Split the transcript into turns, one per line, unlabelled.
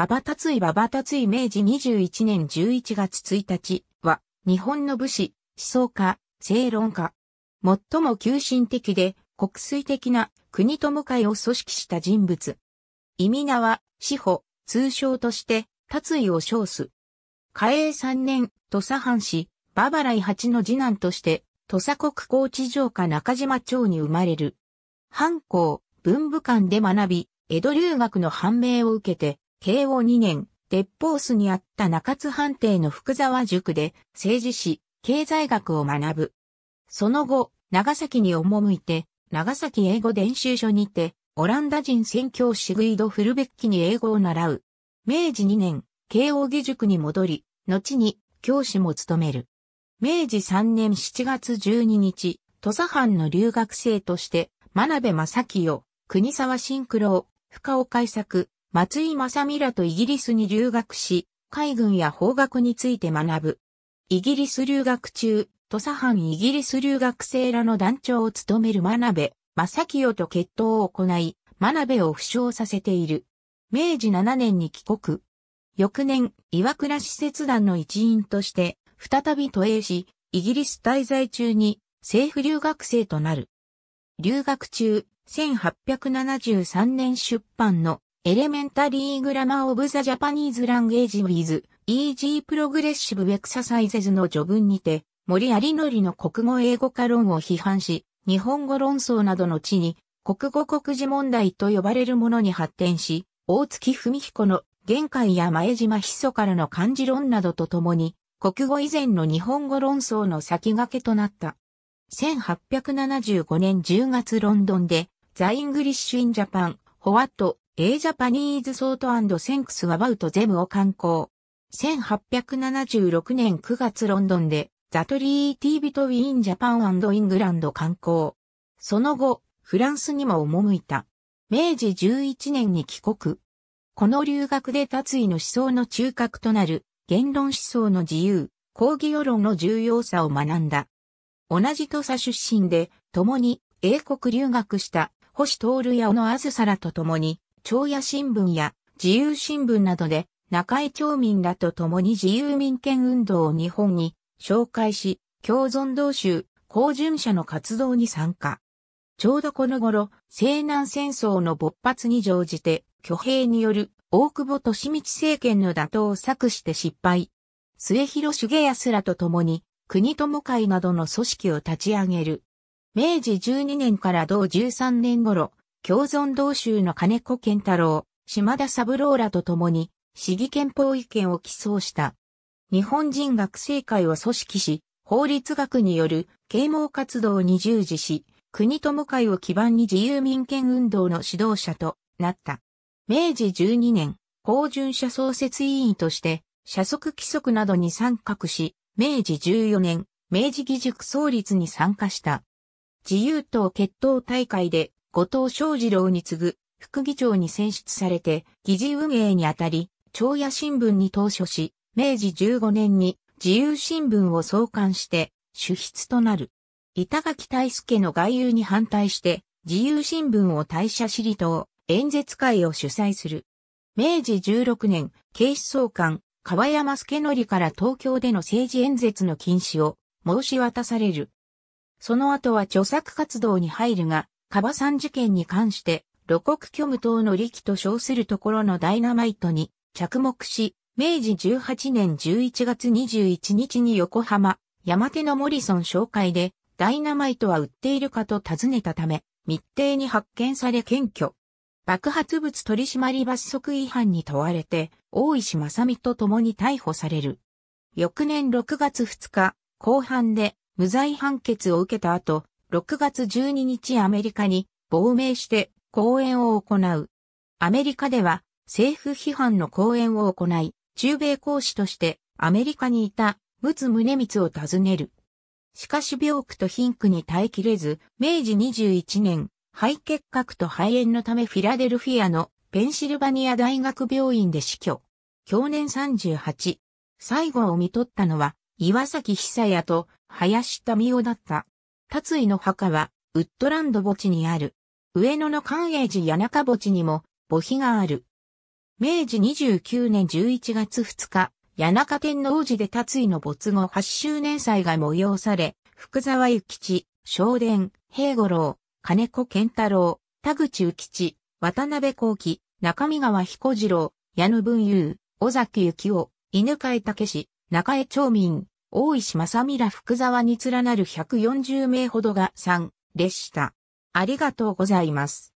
馬場達バ馬場達イ明治21年11月1日は、日本の武士、思想家、正論家。最も急進的で国粋的な国友会を組織した人物。意味名は、志保、通称として、達イを称す。嘉永三年、土佐藩士、ババライ八の次男として、土佐国高知城下中島町に生まれる。藩校、文武館で学び、江戸留学の判明を受けて、慶応2年、鉄砲巣にあった中津藩邸の福沢塾で政治史、経済学を学ぶ。その後、長崎に赴いて、長崎英語伝習所にて、オランダ人宣教師グイド・フルベッキに英語を習う。明治2年、慶応義塾に戻り、後に教師も務める。明治3年7月12日、土佐藩の留学生として、真鍋正清、国沢新九郎、深尾開作、松井正美らとイギリスに留学し、海軍や法学について学ぶ。イギリス留学中、土佐藩イギリス留学生らの団長を務める真鍋、正清と決闘を行い、真鍋を負傷させている。明治7年に帰国。翌年、岩倉使節団の一員として、再び都営し、イギリス滞在中に政府留学生となる。留学中、1873年出版のエレメンタリーグラマーオブザジャパニーズランゲージウィズ、e Language with Easy g の序文にて、森有則の国語英語化論を批判し、日本語論争などの地に、国語国字問題と呼ばれるものに発展し、大月文彦の玄海や前島ひそからの漢字論などとともに、国語以前の日本語論争の先駆けとなった。1875年10月ロンドンで、ザ・イングリッシュ・イン・ジャパン、ホワット、A Japanese Salt and Thanks About Them を刊行。1876年9月ロンドンで、ザトリーティービトウィンジャパンイングランド刊行。その後、フランスにも赴いた。明治11年に帰国。この留学で達意の思想の中核となる言論思想の自由、抗議世論の重要さを学んだ。同じ土佐出身で、共に英国留学した星徹や小野あずさらと共に朝野新聞や自由新聞などで中井町民らと共に自由民権運動を日本に紹介し、共存同州、公準者の活動に参加。ちょうどこの頃、西南戦争の勃発に乗じて、挙兵による大久保利道政権の打倒を策して失敗。末広重康らと共に、国友会などの組織を立ち上げる。明治12年から同13年頃、共存同州の金子健太郎、島田三郎らと共に、市議憲法意見を起草した。日本人学生会を組織し、法律学による啓蒙活動に従事し、国友会を基盤に自由民権運動の指導者となった。明治12年、公順社創設委員として、社則規則などに参画し、明治14年、明治義塾創立に参加した。自由党決闘大会で後藤昌二郎に次ぐ副議長に選出されて、議事運営にあたり、長野新聞に投書し、明治15年に自由新聞を創刊して、主筆となる。板垣大助の外遊に反対して、自由新聞を退社し離党、演説会を主催する。明治16年、警視総監、川山助則から東京での政治演説の禁止を申し渡される。その後は著作活動に入るが、カバさん事件に関して、露国虚無党の力と称するところのダイナマイトに着目し、明治18年11月21日に横浜、山手のモリソン紹介で、ダイナマイトは売っているかと尋ねたため、密定に発見され検挙。爆発物取締罰則違反に問われて、大石正美と共に逮捕される。翌年6月2日、後半で無罪判決を受けた後、6月12日アメリカに亡命して講演を行う。アメリカでは政府批判の講演を行い、中米講師としてアメリカにいたムツ・ムネミツを訪ねる。しかし病苦と貧苦に耐えきれず、明治21年、肺結核と肺炎のためフィラデルフィアのペンシルバニア大学病院で死去。去年38。最後を見取ったのは岩崎久也と林民夫だった。達井の墓は、ウッドランド墓地にある。上野の寛永寺谷中墓地にも、墓碑がある。明治29年11月2日、谷中天皇寺で達井の没後8周年祭が催され、福沢諭吉、正殿、平五郎、金子健太郎、田口諭吉、渡辺幸喜、中見川彦次郎、矢野文雄、尾崎幸雄、犬飼武史、中江町民、大石正美ら福沢に連なる140名ほどが参列した。ありがとうございます。